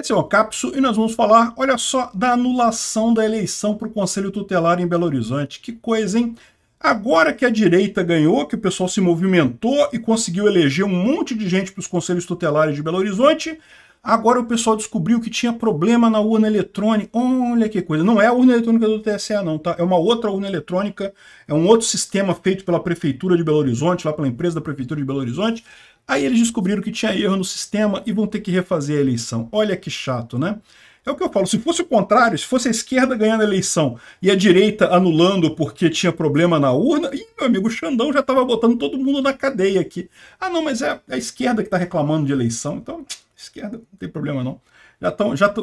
Esse é o Capso e nós vamos falar, olha só, da anulação da eleição para o Conselho Tutelar em Belo Horizonte. Que coisa, hein? Agora que a direita ganhou, que o pessoal se movimentou e conseguiu eleger um monte de gente para os conselhos tutelares de Belo Horizonte, agora o pessoal descobriu que tinha problema na urna eletrônica. Olha que coisa. Não é a urna eletrônica do TSE, não, tá? É uma outra urna eletrônica, é um outro sistema feito pela Prefeitura de Belo Horizonte, lá pela empresa da Prefeitura de Belo Horizonte. Aí eles descobriram que tinha erro no sistema e vão ter que refazer a eleição. Olha que chato, né? É o que eu falo, se fosse o contrário, se fosse a esquerda ganhando a eleição e a direita anulando porque tinha problema na urna, e meu amigo Xandão já estava botando todo mundo na cadeia aqui. Ah, não, mas é a esquerda que está reclamando de eleição, então, esquerda, não tem problema não já estão já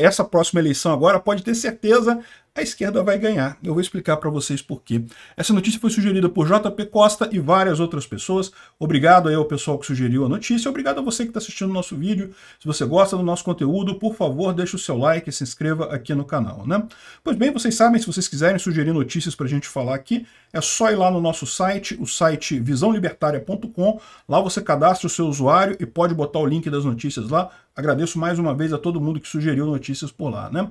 essa próxima eleição agora pode ter certeza a esquerda vai ganhar. Eu vou explicar para vocês por quê. Essa notícia foi sugerida por JP Costa e várias outras pessoas. Obrigado aí ao pessoal que sugeriu a notícia. Obrigado a você que está assistindo o nosso vídeo. Se você gosta do nosso conteúdo, por favor, deixe o seu like e se inscreva aqui no canal, né? Pois bem, vocês sabem, se vocês quiserem sugerir notícias para a gente falar aqui, é só ir lá no nosso site, o site visãolibertária.com. Lá você cadastra o seu usuário e pode botar o link das notícias lá. Agradeço mais uma vez a todo mundo que sugeriu notícias por lá, né?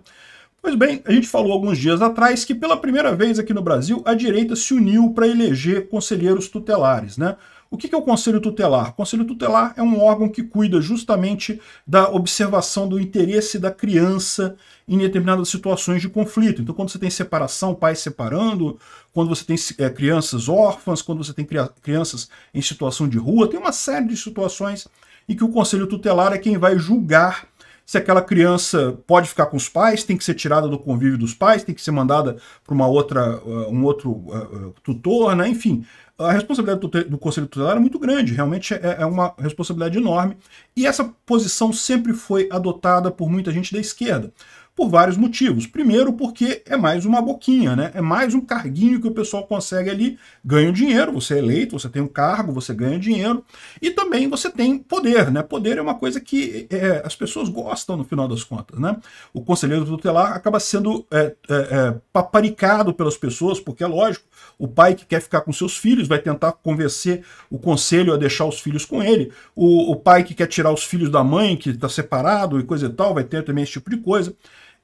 Pois bem, a gente falou alguns dias atrás que pela primeira vez aqui no Brasil a direita se uniu para eleger conselheiros tutelares, né? O que é o Conselho Tutelar? O Conselho Tutelar é um órgão que cuida justamente da observação do interesse da criança em determinadas situações de conflito. Então, quando você tem separação, pais separando, quando você tem é, crianças órfãs, quando você tem crianças em situação de rua, tem uma série de situações em que o Conselho Tutelar é quem vai julgar se aquela criança pode ficar com os pais, tem que ser tirada do convívio dos pais, tem que ser mandada para uma outra, eh, um outro eh, eh, tutor, né? Enfim, a responsabilidade do, do conselho tutelar é muito grande, realmente é, é, uma responsabilidade enorme. E essa posição sempre foi adotada por muita gente da esquerda por vários motivos. Primeiro, porque é mais uma boquinha, né? É mais um carguinho que o pessoal consegue ali, ganha dinheiro, você é eleito, você tem um cargo, você ganha dinheiro, e também você tem poder, né? Poder é uma coisa que é, as pessoas gostam no final das contas, né? O conselheiro tutelar acaba sendo é, é, é paparicado pelas pessoas, porque é lógico, o pai que quer ficar com seus filhos vai tentar convencer o conselho a deixar os filhos com ele, o, o pai que quer tirar os filhos da mãe, que está separado e coisa e tal, vai ter também esse tipo de coisa.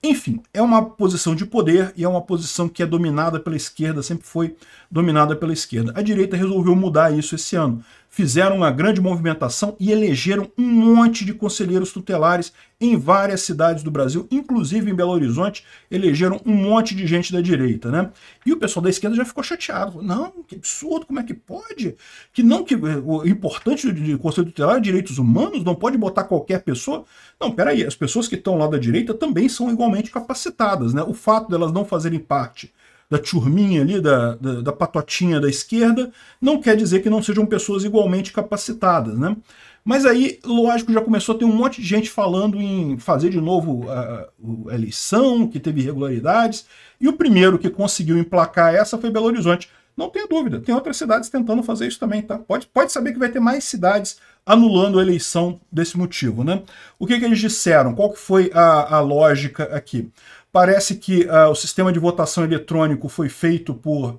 Enfim, é uma posição de poder e é uma posição que é dominada pela esquerda, sempre foi dominada pela esquerda. A direita resolveu mudar isso esse ano fizeram uma grande movimentação e elegeram um monte de conselheiros tutelares em várias cidades do Brasil, inclusive em Belo Horizonte, elegeram um monte de gente da direita, né? E o pessoal da esquerda já ficou chateado. Não, que absurdo, como é que pode? Que não que eh, o importante do Conselho Tutelar é direitos humanos, não pode botar qualquer pessoa. Não, peraí, as pessoas que estão lá da direita também são igualmente capacitadas, né? O fato delas de não fazerem parte da turminha ali, da, da, da patotinha da esquerda, não quer dizer que não sejam pessoas igualmente capacitadas, né? Mas aí, lógico, já começou a ter um monte de gente falando em fazer de novo a, a eleição, que teve irregularidades, e o primeiro que conseguiu emplacar essa foi Belo Horizonte. Não tenha dúvida, tem outras cidades tentando fazer isso também, tá? Pode, pode saber que vai ter mais cidades anulando a eleição desse motivo, né? O que, que eles disseram? Qual que foi a, a lógica aqui? Parece que uh, o sistema de votação eletrônico foi feito por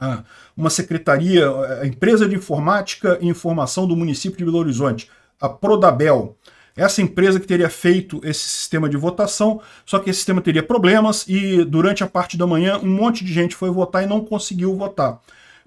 uh, uma secretaria, a eh, empresa de informática e informação do município de Belo Horizonte, a Prodabel. Essa empresa que teria feito esse sistema de votação, só que esse sistema teria problemas e durante a parte da manhã um monte de gente foi votar e não conseguiu votar,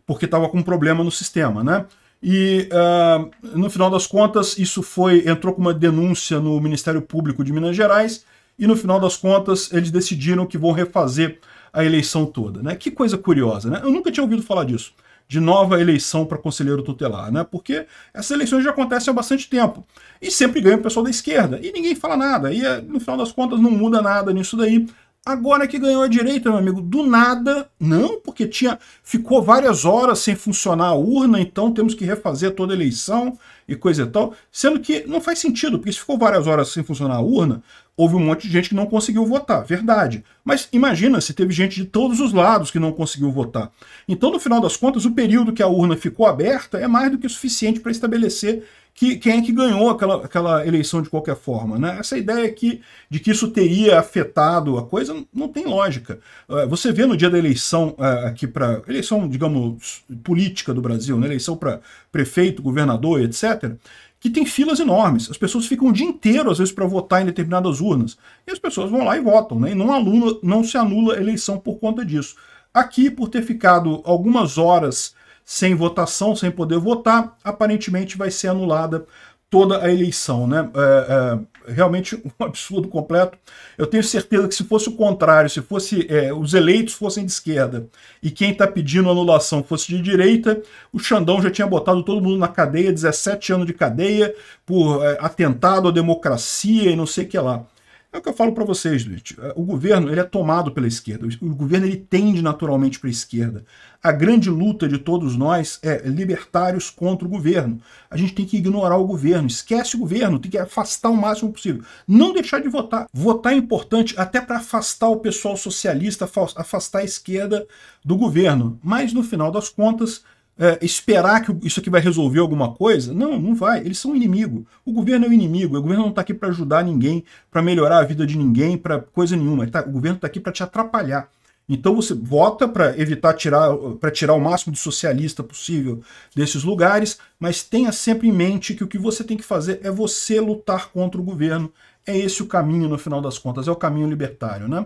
porque estava com um problema no sistema, né? E uh, no final das contas, isso foi entrou com uma denúncia no Ministério Público de Minas Gerais e no final das contas eles decidiram que vão refazer a eleição toda, né? Que coisa curiosa, né? Eu nunca tinha ouvido falar disso, de nova eleição para conselheiro tutelar, né? Porque essas eleições já acontecem há bastante tempo e sempre ganha o pessoal da esquerda e ninguém fala nada e eh, no final das contas não muda nada nisso daí, Agora que ganhou a direita, meu amigo, do nada, não, porque tinha ficou várias horas sem funcionar a urna, então temos que refazer toda a eleição e coisa e tal, sendo que não faz sentido, porque se ficou várias horas sem funcionar a urna, houve um monte de gente que não conseguiu votar, verdade. Mas imagina se teve gente de todos os lados que não conseguiu votar. Então, no final das contas, o período que a urna ficou aberta é mais do que suficiente para estabelecer que, quem é que ganhou aquela, aquela eleição de qualquer forma. Né? Essa ideia aqui de que isso teria afetado a coisa não tem lógica. É, você vê no dia da eleição, é, aqui para eleição, digamos, política do Brasil, né? eleição para prefeito, governador, etc., que tem filas enormes. As pessoas ficam o dia inteiro, às vezes, para votar em determinadas urnas. E as pessoas vão lá e votam, né? e não, aluna, não se anula a eleição por conta disso. Aqui, por ter ficado algumas horas sem votação, sem poder votar, aparentemente vai ser anulada toda a eleição. Né? É, é, realmente um absurdo completo. Eu tenho certeza que se fosse o contrário, se fosse é, os eleitos fossem de esquerda e quem está pedindo anulação fosse de direita, o Xandão já tinha botado todo mundo na cadeia, 17 anos de cadeia, por é, atentado à democracia e não sei o que lá. É o que eu falo para vocês, Luiz. É, o governo ele é tomado pela esquerda. O governo ele tende naturalmente para a esquerda. A grande luta de todos nós é libertários contra o governo. A gente tem que ignorar o governo. Esquece o governo. Tem que afastar o máximo possível. Não deixar de votar. Votar é importante até para afastar o pessoal socialista, afastar a esquerda do governo. Mas no final das contas, é, esperar que isso aqui vai resolver alguma coisa. Não, não vai. Eles são inimigo. O governo é o inimigo. O governo não está aqui para ajudar ninguém, para melhorar a vida de ninguém, para coisa nenhuma. Tá, o governo está aqui para te atrapalhar. Então você vota para evitar tirar, para tirar o máximo de socialista possível desses lugares, mas tenha sempre em mente que o que você tem que fazer é você lutar contra o governo. É esse o caminho no final das contas, é o caminho libertário, né?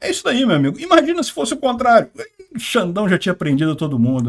É isso daí, meu amigo. Imagina se fosse o contrário. Xandão já tinha aprendido todo mundo.